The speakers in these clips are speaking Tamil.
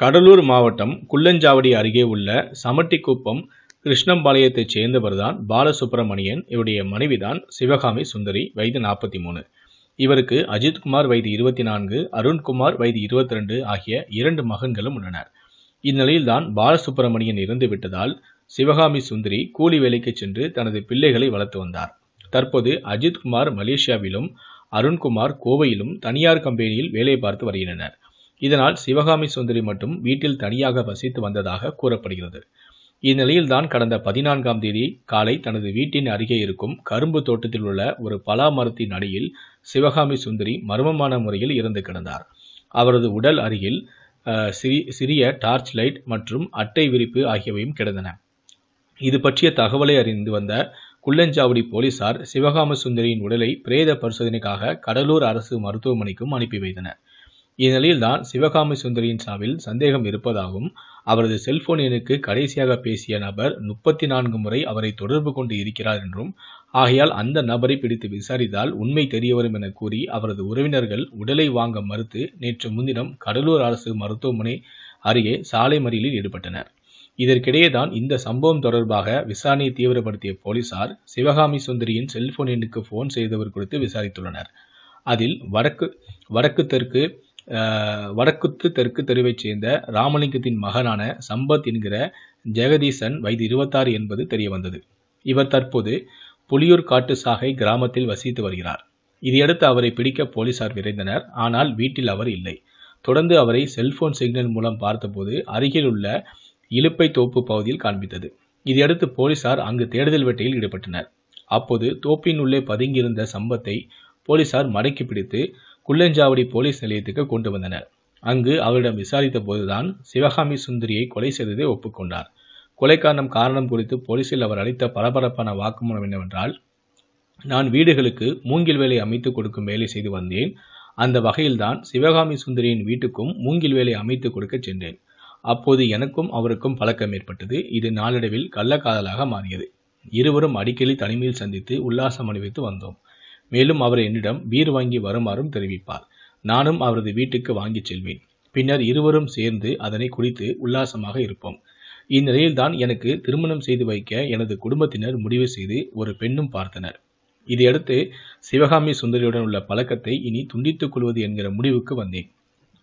கடலூர் மாவட்டம் குள்ளஞ்சாவடி அருகே உள்ள சமட்டிக்குப்பம் கிருஷ்ணம்பாளையத்தைச் சேர்ந்தவர்தான் பாலசுப்பிரமணியன் இவருடைய மனைவிதான் சிவகாமி சுந்தரி வயது நாற்பத்தி மூணு இவருக்கு அஜித்குமார் வயது இருபத்தி நான்கு அருண்குமார் வயது இருபத்தி ரெண்டு ஆகிய இரண்டு மகன்களும் உள்ளனர் இந்நிலையில்தான் பாலசுப்பிரமணியன் இறந்து விட்டதால் சிவகாமி சுந்தரி கூலி வேலைக்கு சென்று தனது பிள்ளைகளை வளர்த்து வந்தார் தற்போது அஜித்குமார் மலேசியாவிலும் அருண்குமார் கோவையிலும் தனியார் கம்பெனியில் வேலை பார்த்து வருகின்றனர் இதனால் சிவகாமி சுந்தரி மட்டும் வீட்டில் தனியாக வசித்து வந்ததாக கூறப்படுகிறது இந்நிலையில்தான் கடந்த பதினான்காம் தேதி காலை தனது வீட்டின் அருகே இருக்கும் கரும்பு தோட்டத்தில் உள்ள ஒரு பலா மரத்தின் அடியில் சிவகாமி சுந்தரி மர்மமான முறையில் இறந்து கிடந்தார் அவரது உடல் அருகில் சிறிய டார்ச் லைட் மற்றும் அட்டை விரிப்பு ஆகியவையும் கிடந்தன இது பற்றிய தகவலை அறிந்து வந்த குள்ளஞ்சாவடி போலீசார் சிவகாம சுந்தரியின் உடலை பிரேத பரிசோதனைக்காக கடலூர் அரசு மருத்துவமனைக்கும் அனுப்பி வைத்தனர் இந்நிலையில்தான் சிவகாமி சுந்தரியின் சாவில் சந்தேகம் இருப்பதாகவும் அவரது செல்போன் எனக்கு கடைசியாக பேசிய நபர் முப்பத்தி நான்கு முறை அவரை தொடர்பு கொண்டு இருக்கிறார் என்றும் ஆகையால் அந்த நபரை பிடித்து விசாரித்தால் உண்மை தெரியவரும் என கூறி அவரது உறவினர்கள் உடலை வாங்க மறுத்து நேற்று முன்தினம் கடலூர் அரசு மருத்துவமனை அருகே சாலை மறியலில் ஈடுபட்டனர் இதற்கிடையே தான் இந்த சம்பவம் தொடர்பாக விசாரணையை தீவிரப்படுத்திய போலீசார் சிவகாமி சுந்தரியின் செல்போன் எண்ணுக்கு போன் செய்தவர் குறித்து விசாரித்துள்ளனர் அதில் வடக்கு வடக்கு தெற்கு வடக்குத்து தெற்கு தெருவைச் சேர்ந்த ராமலிங்கத்தின் மகனான சம்பத் என்கிற ஜெகதீசன் வயது இருபத்தாறு என்பது தெரிய வந்தது இவர் தற்போது புலியூர் காட்டு சாகை கிராமத்தில் வசித்து வருகிறார் இதையடுத்து அவரை பிடிக்க போலீசார் விரைந்தனர் ஆனால் வீட்டில் அவர் இல்லை தொடர்ந்து அவரை செல்போன் சிக்னல் மூலம் பார்த்தபோது அருகில் உள்ள இலுப்பை தோப்பு பகுதியில் காண்பித்தது இதையடுத்து போலீசார் அங்கு தேடுதல் வேட்டையில் ஈடுபட்டனர் அப்போது தோப்பின் உள்ளே பதுங்கியிருந்த சம்பத்தை போலீசார் மடக்கி பிடித்து குள்ளஞ்சாவடி போலீஸ் நிலையத்துக்கு கொண்டு வந்தனர் அங்கு அவரிடம் விசாரித்த போதுதான் சிவகாமி சுந்தரியை கொலை செய்ததை ஒப்புக்கொண்டார் கொலைக்காரணம் காரணம் குறித்து போலீசில் அவர் அளித்த பரபரப்பான வாக்குமூலம் என்னவென்றால் நான் வீடுகளுக்கு மூங்கில் வேலை அமைத்து கொடுக்கும் வேலை செய்து வந்தேன் அந்த வகையில்தான் சிவகாமி சுந்தரியின் வீட்டுக்கும் மூங்கில் வேலை அமைத்து கொடுக்க சென்றேன் அப்போது எனக்கும் அவருக்கும் பழக்கம் ஏற்பட்டது இது நாளடைவில் கள்ளக்காதலாக மாறியது இருவரும் அடிக்கடி தனிமையில் சந்தித்து உல்லாசம் அணிவித்து வந்தோம் மேலும் அவர் என்னிடம் பீர் வாங்கி வருமாறும் தெரிவிப்பார் நானும் அவரது வீட்டுக்கு வாங்கிச் செல்வேன் பின்னர் இருவரும் சேர்ந்து அதனை குடித்து உல்லாசமாக இருப்போம் இந்நிலையில்தான் எனக்கு திருமணம் செய்து வைக்க எனது குடும்பத்தினர் முடிவு செய்து ஒரு பெண்ணும் பார்த்தனர் இதையடுத்து சிவகாமி சுந்தரியுடன் உள்ள பழக்கத்தை இனி துண்டித்துக் கொள்வது என்கிற முடிவுக்கு வந்தேன்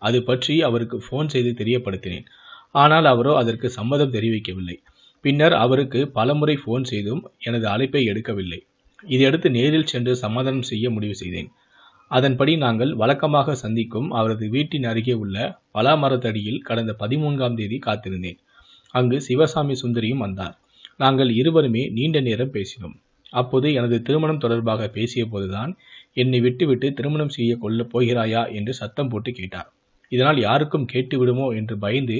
அது பற்றி அவருக்கு போன் செய்து தெரியப்படுத்தினேன் ஆனால் அவரோ அதற்கு சம்மதம் தெரிவிக்கவில்லை பின்னர் அவருக்கு பலமுறை போன் செய்தும் எனது அழைப்பை எடுக்கவில்லை இதையடுத்து நேரில் சென்று சமாதானம் செய்ய முடிவு செய்தேன் அதன்படி நாங்கள் வழக்கமாக சந்திக்கும் அவரது வீட்டின் அருகே உள்ள பலாமரத்தடியில் கடந்த பதிமூன்றாம் தேதி காத்திருந்தேன் அங்கு சிவசாமி சுந்தரியும் வந்தார் நாங்கள் இருவருமே நீண்ட நேரம் பேசினோம் அப்போது எனது திருமணம் தொடர்பாக பேசிய போதுதான் என்னை விட்டுவிட்டு திருமணம் செய்ய கொள்ளப் போகிறாயா என்று சத்தம் போட்டு கேட்டார் இதனால் யாருக்கும் கேட்டு விடுமோ என்று பயந்து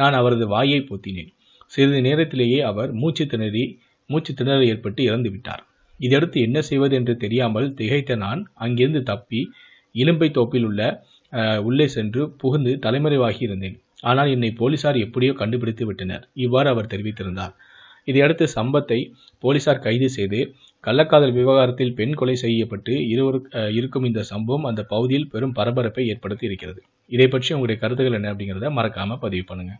நான் அவரது வாயை போத்தினேன் சிறிது நேரத்திலேயே அவர் மூச்சு திணறி மூச்சு திணறல் ஏற்பட்டு இறந்துவிட்டார் விட்டார் இதையடுத்து என்ன செய்வது என்று தெரியாமல் திகைத்த நான் அங்கிருந்து தப்பி இலும்பை தோப்பில் உள்ள உள்ளே சென்று புகுந்து தலைமறைவாகி இருந்தேன் ஆனால் என்னை போலீசார் எப்படியோ கண்டுபிடித்து விட்டனர் இவ்வாறு அவர் தெரிவித்திருந்தார் இதையடுத்து சம்பத்தை போலீசார் கைது செய்து கள்ளக்காதல் விவகாரத்தில் பெண் கொலை செய்யப்பட்டு இருவரு இருக்கும் இந்த சம்பவம் அந்த பகுதியில் பெரும் பரபரப்பை ஏற்படுத்தி இருக்கிறது இதை பற்றி உங்களுடைய கருத்துக்கள் என்ன அப்படிங்கிறத மறக்காம பதிவு பண்ணுங்க